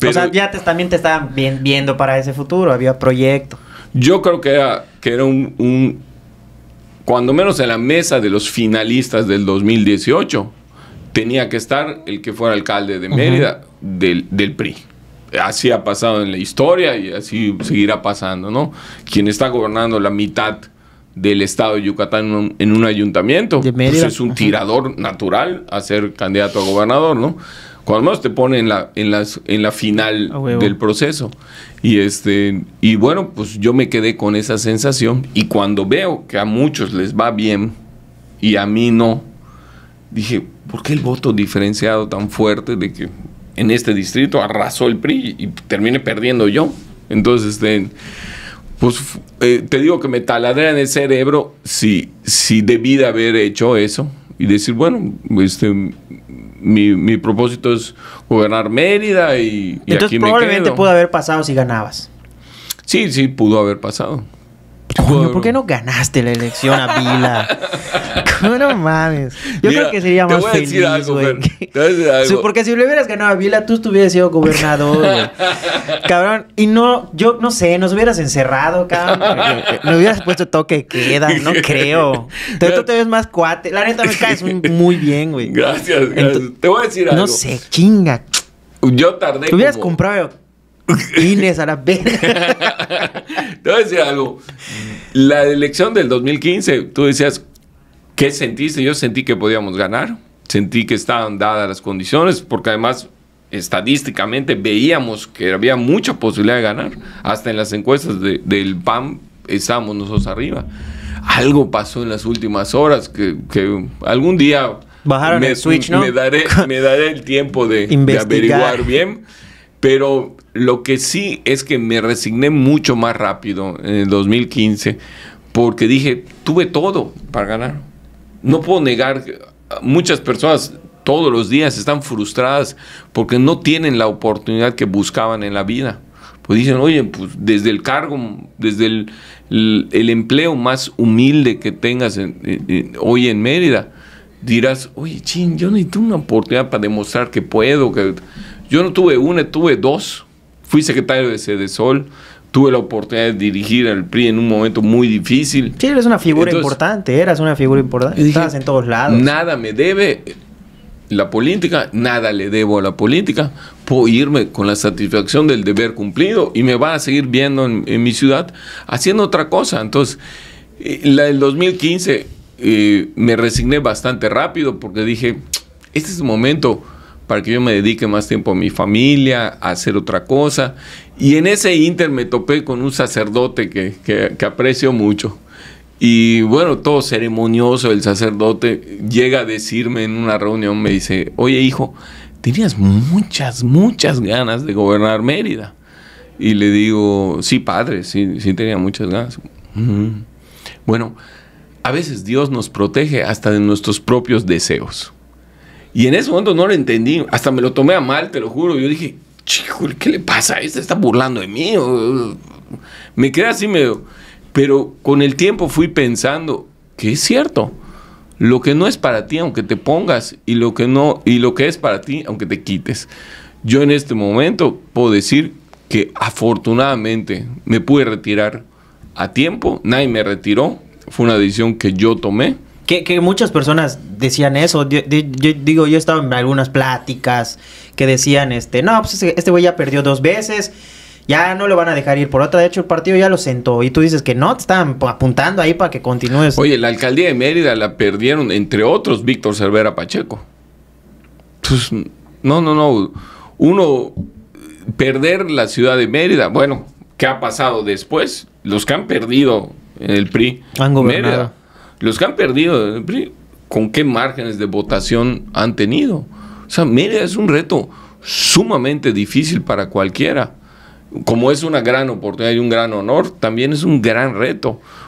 Pero, o sea, ya también te estaban viendo para ese futuro, había proyecto. Yo creo que era, que era un, cuando menos en la mesa de los finalistas del 2018, tenía que estar el que fuera alcalde de Mérida del, del PRI. Así ha pasado en la historia y así seguirá pasando, ¿no? Quien está gobernando la mitad del estado de Yucatán en un ayuntamiento, pues es un tirador natural a ser candidato a gobernador, ¿no? al menos te pone en la, en las, en la final del proceso. Y este, y bueno, pues yo me quedé con esa sensación. Y cuando veo que a muchos les va bien y a mí no, dije, ¿por qué el voto diferenciado tan fuerte de que en este distrito arrasó el PRI y termine perdiendo yo? Entonces, este, pues eh, te digo que me en el cerebro si, si debí de haber hecho eso y decir, bueno, este, mi, mi propósito es gobernar Mérida y, Entonces aquí probablemente pudo haber pasado si ganabas. Sí, sí, pudo haber pasado. ¿por qué no ganaste la elección, a Vila? no mames? Yo creo que sería más feliz, decir güey. Te voy a decir algo. porque si le hubieras ganado a Vila, tú estuvieras sido gobernador, güey. Cabrón, y no, yo no sé, nos hubieras encerrado, cabrón. Me hubieras puesto toque de queda, no creo. Entonces tú te ves más cuate. La neta me caes muy bien, güey. Gracias, te voy a decir algo. No sé, chinga. Yo tardé. Te hubieras comprado Inés, a la Te algo. La elección del 2015, tú decías, ¿qué sentiste? Yo sentí que podíamos ganar. Sentí que estaban dadas las condiciones, porque además estadísticamente veíamos que había mucha posibilidad de ganar. Hasta en las encuestas del PAM estábamos nosotros arriba. Algo pasó en las últimas horas que, algún día Bajaron me, el switch, ¿no? me, daré, me daré el tiempo de, de averiguar bien pero lo que sí es que me resigné mucho más rápido en el 2015 porque dije, tuve todo para ganar. No puedo negar, muchas personas todos los días están frustradas porque no tienen la oportunidad que buscaban en la vida. Pues dicen, oye, pues desde el cargo, desde el, el, empleo más humilde que tengas hoy en Mérida, dirás, oye, chin, yo necesito una oportunidad para demostrar que puedo, que yo no tuve una, tuve dos. Fui secretario de Sol, tuve la oportunidad de dirigir al PRI en un momento muy difícil. Sí, eres una figura importante, eras una figura importante, estabas en todos lados. Nada me debe la política, nada le debo a la política, puedo irme con la satisfacción del deber cumplido y me van a seguir viendo en, mi ciudad haciendo otra cosa. Entonces, eh, la del 2015 eh, me resigné bastante rápido porque dije, este es el momento para que yo me dedique más tiempo a mi familia, a hacer otra cosa. Y en ese inter me topé con un sacerdote que, aprecio mucho. Y bueno, todo ceremonioso, el sacerdote llega a decirme en una reunión, me dice, oye hijo, tenías muchas, muchas ganas de gobernar Mérida. Y le digo, sí, padre, sí, tenía muchas ganas. Bueno, a veces Dios nos protege hasta de nuestros propios deseos. Y en ese momento no lo entendí. Hasta me lo tomé a mal, te lo juro. Yo dije, chico, ¿qué le pasa? ¿Este está burlando de mí? Me quedé así medio. Pero con el tiempo fui pensando que es cierto. Lo que no es para ti, aunque te pongas, y lo que no, y lo que es para ti, aunque te quites. Yo en este momento puedo decir que afortunadamente me pude retirar a tiempo, nadie me retiró, fue una decisión que yo tomé que, muchas personas decían eso. Yo, digo, yo estaba en algunas pláticas que decían, este, no, pues este, este güey ya perdió dos veces, ya no lo van a dejar ir por otra. De hecho, el partido ya lo sentó. Y tú dices que no, te están apuntando ahí para que continúes. Oye, la alcaldía de Mérida la perdieron, entre otros, Víctor Cervera Pacheco. Pues, no, no, no. Uno, perder la ciudad de Mérida, bueno, ¿qué ha pasado después? Los que han perdido el PRI. Han Mérida, los que han perdido, ¿con qué márgenes de votación han tenido? O sea, mira, es un reto sumamente difícil para cualquiera. Como es una gran oportunidad y un gran honor, también es un gran reto,